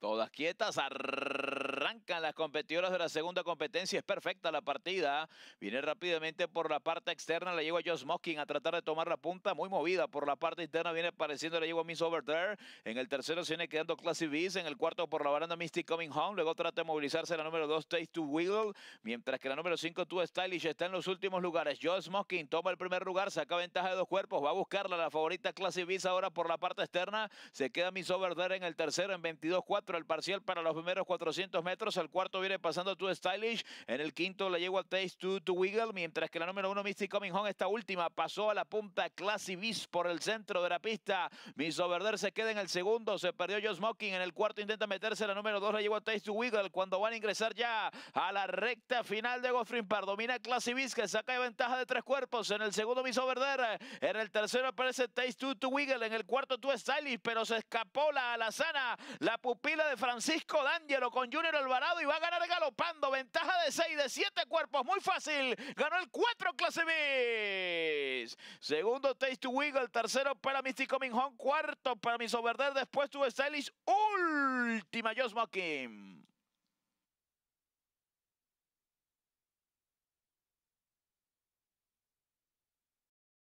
Todas quietas. Arrancan las competidoras de la segunda competencia. Es perfecta la partida. Viene rápidamente por la parte externa. Le lleva a Josh Moskin a tratar de tomar la punta. Muy movida por la parte interna. Viene apareciendo. Le lleva a Miss There. En el tercero se viene quedando Classy Beast. En el cuarto por la baranda Misty Coming Home. Luego trata de movilizarse la número 2, Taste to Wiggle. Mientras que la número 5, Too Stylish, está en los últimos lugares. Josh Moskin toma el primer lugar. Saca ventaja de dos cuerpos. Va a buscarla la favorita Classy Beast ahora por la parte externa. Se queda Miss There en el tercero en 22-4. El parcial para los primeros 400 metros metros. Al cuarto viene pasando tu Stylish. En el quinto le llegó a Taste to, Wiggle. Mientras que la número uno, Misty Coming Home, esta última pasó a la punta Classy Beast por el centro de la pista. Miss se queda en el segundo. Se perdió Joe Smoking. En el cuarto intenta meterse. La número dos la llevo a Taste to Wiggle. Cuando van a ingresar ya a la recta final de Goffrin Impar, Domina Classy Beast que saca de ventaja de tres cuerpos. En el segundo, Miss En el tercero aparece Taste to, Wiggle. En el cuarto, tu Stylish. Pero se escapó la alazana. La pupila de Francisco D'Angelo con Junior Alvarado y va a ganar galopando. Ventaja de 6, de 7 cuerpos. Muy fácil. Ganó el 4 clase b Segundo Taste to Wiggle. Tercero para Mystic Coming Home. Cuarto para Miss Después tuve Stylish. Última Joss Mocking.